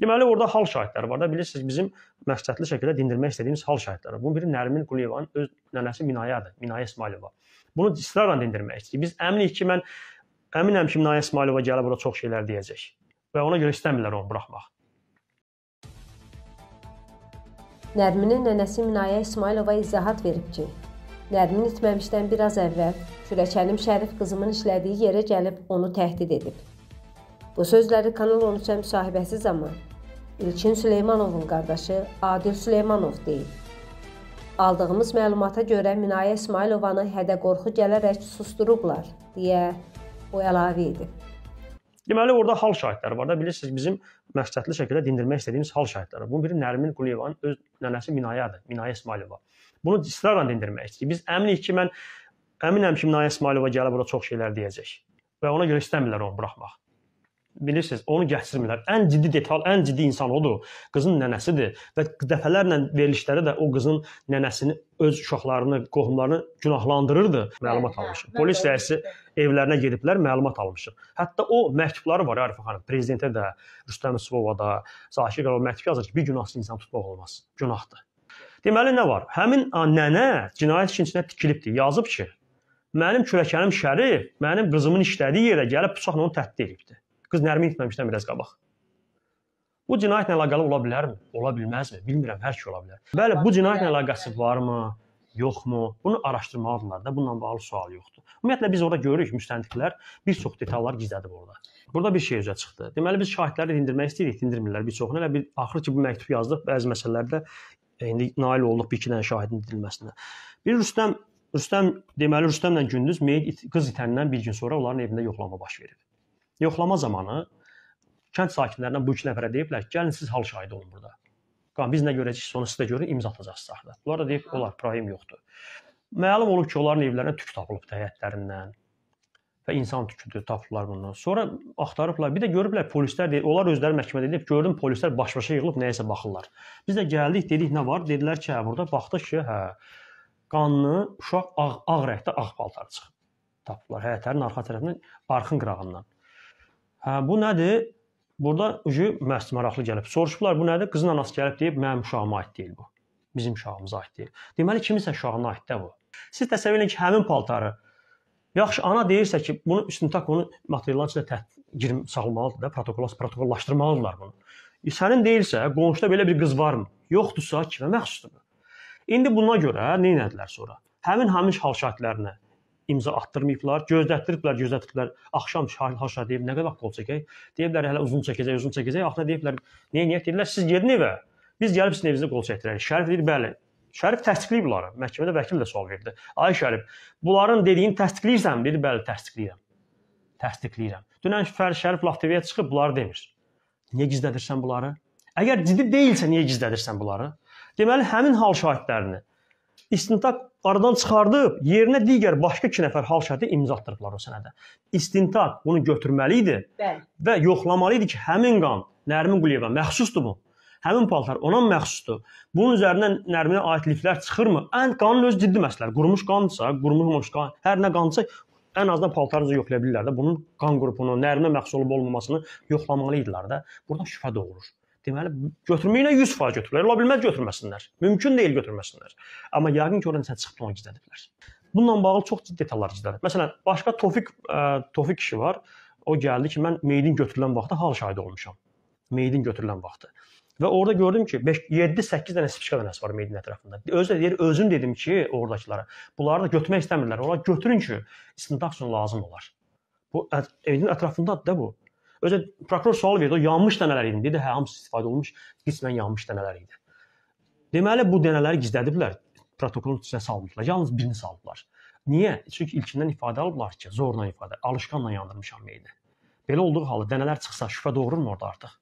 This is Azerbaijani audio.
Deməli orada hal şahidləri var da bilirsiniz bizim məqsədli şəkildə dindirmək istədiyimiz hal şahidləri. Bunun biri Nərmin Quliyevanın öz nənəsi Minayadır, Minaya İsmailova. Bunu israrla dindirmək istəyir. Biz əminik ki, mən əminəm ki, Minaya İsmailova gəlib ora çox şeylər deyəcək və ona görə istəmirlər onu buraxmaq. Nərminin nənəsi Minaya İsmailova izahat verib ki, Nərmin itməmişdən biraz əvvəl Kürəkənim Şərif qızımın işlədiyi yerə gəlib onu təhdid edib. Bu sözləri Kanal 13-ə müsahibəsi zamanı İlkin Süleymanovun qardaşı Adil Süleymanov deyib. Aldığımız məlumata görə Minayə İsmailovanı hədə-qorxu gələrək susdurublar, deyə o əlavə edib. Deməli orada hal şahidləri var da bilirsiniz bizim məqsədli şəkildə dindirmək istədiyimiz hal şahidləri. Bunun biri Nərmin Quliyevanın öz nənəsi Minayədir, Minayə İsmailova. Bunu israrla dindirmək istəyirik. Biz əminik ki, mən əminəm ki, Minayə İsmailova gəlib bura çox şeylər deyəcək və ona görə istəmirlər onu buraxmaq bilirsiniz, onu gətirmirlər. Ən ciddi detal, ən ciddi insan odur. Qızın nənəsidir və dəfələrlə verilişlərə də o qızın nənəsini öz uşaqlarını, qohumlarını günahlandırırdı. Hə, məlumat hə, almışıq. Hə, Polis rəisi evlərinə gediblər, məlumat almışıq. Hətta o məktubları var Arifə xanım, prezidentə də, Rüstəm Yusufova da, Sakir Qarabağ məktub yazır ki, bir günahsız insan tutmaq olmaz. Günahdır. Deməli nə var? Həmin nənə cinayət işçisinə tikilibdi. Yazıb ki, mənim kürəkənim Şərif mənim qızımın işlədiyi yerə gəlib bıçaqla onu təhdid edibdi. Qız Nərmin itməmişdən biraz qabaq. Bu cinayətlə əlaqəli ola bilərmi? Ola bilməzmi? Bilmirəm, hər şey ola bilər. Bəli, bu cinayətlə əlaqəsi varmı? yoxmu? Bunu araşdırmalıdırlar da, bununla bağlı sual yoxdur. Ümumiyyətlə biz orada görürük müstəntiqlər bir çox detallar gizlədib orada. Burada bir şey üzə çıxdı. Deməli biz şahidləri dindirmək istəyirik, dindirmirlər bir çoxunu. Elə bir axır ki bu məktub yazdıq bəzi məsələlərdə e, indi nail olduq bir iki dənə şahidin dindirilməsinə. Bir Rüstəm Rüstəm deməli Rüstəmlə Gündüz meyit qız itəndən bir gün sonra onların evində yoxlama baş verib. Yoxlama zamanı kənd sakinlərindən bu iki nəfərə deyiblər ki, gəlin siz hal şahidi olun burada. Qan biz nə görəcəyik, sonra sizə görə imza atacaqsınız axırda. Bunlar da deyib, olar, problem yoxdur. Məlum olub ki, onların evlərinə tük tapılıb həyətlərindən və insan tüküdür tapdılar bundan. Sonra axtarıblar, bir də görüblər polislər deyir, onlar özləri məhkəmədə deyib, gördüm polislər baş-başa yığılıb nəyisə baxırlar. Biz də gəldik, dedik nə var? Dedilər ki, hə burada baxdıq ki, hə qanlı uşaq ağ, ağ rəngdə ağ paltar çıxıb tapdılar həyətlərin arxa tərəfindən arxın qırağından. Hə, bu nədir? Burada ucu məhz maraqlı gəlib. Soruşublar bu nədir? Qızın anası gəlib deyib, mənim uşağıma aid deyil bu. Bizim uşağımıza aid deyil. Deməli kiminsə uşağına aid də bu. Siz təsəvvür edin ki, həmin paltarı yaxşı ana deyirsə ki, bunu üstün tak onu materialın içində girim salmalıdır da, protokolas protokollaşdırmalıdırlar bunu. E, sənin deyilsə, qonşuda belə bir qız varmı? Yoxdursa kimə məxsusdur bu? İndi buna görə nə etdilər sonra? Həmin həmin hal şahitlərinə imza atdırmayıblar, gözlətdiriblər, gözlətdiriblər. Axşam Şahin Haşa deyib nə qədər qol çəkək? Deyiblər hələ uzun çəkəcək, uzun çəkəcək. Axırda deyiblər, niyə niyə deyirlər, siz gedin evə. Biz gəlib sizin evinizə qol çəkdirərik. Şərif deyir, bəli. Şərif təsdiqləyib bunları. Məhkəmədə vəkil də sual verdi. Ay Şərif, bunların dediyini təsdiqləyirsən? Dedi, bəli, təsdiqləyirəm. Təsdiqləyirəm. Dünən Fərid Şərif Laf TV-yə çıxıb bunları demir. Niyə gizlədirsən bunları? Əgər ciddi deyilsə, niyə gizlədirsən bunları? Deməli, həmin hal şahidlərini İstintaq aradan çıxardıb yerinə digər başqa 2 nəfər hal şərti imza atdırıblar o sənədə. İstintaq bunu götürməli idi Bəli. və yoxlamalı idi ki, həmin qan Nərmin Quliyeva məxsusdur bu. Həmin paltar ona məxsusdur. Bunun üzərindən Nərminə aidliklər çıxırmı? Ən qanun öz ciddi məsələdir. Qurumuş qansa, qurumuş qan, hər nə qansa ən azından paltarınızı yoxlaya bilirlər də. Bunun qan qrupunun, nərmə məxsus olub olmamasını yoxlamalı idilər də. Burada şübhə doğurur. Deməli, götürməklə 100% götürürlər. Ola bilməz götürməsinlər. Mümkün deyil götürməsinlər. Amma yəqin ki, ora nəsə çıxdı onu gizlədiblər. Bununla bağlı çox ciddi detallar gizlənib. Məsələn, başqa Tofiq ə, Tofiq kişi var. O gəldi ki, mən meyidin götürülən vaxtı hal şahidi olmuşam. Meyidin götürülən vaxtı. Və orada gördüm ki, 7-8 dənə spiçka dənəsi var meydin ətrafında. Özü deyir, özüm dedim ki, ordakılara, bunları da götürmək istəmirlər. Onlar götürün ki, istintaq üçün lazım olar. Bu evin ətrafındadır da bu. Özə prokuror sual verdi, o yanmış dənələr idi. Dedi, hə, hamısı istifadə olunmuş, qismən yanmış dənələr idi. Deməli bu dənələri gizlədiblər, protokolun içinə salmışlar. Yalnız birini saldılar. Niyə? Çünki ilkindən ifadə alıblar ki, zorla ifadə, alışqanla yandırmışam meyidi. Belə olduğu halda dənələr çıxsa şübhə doğururmu orada artıq?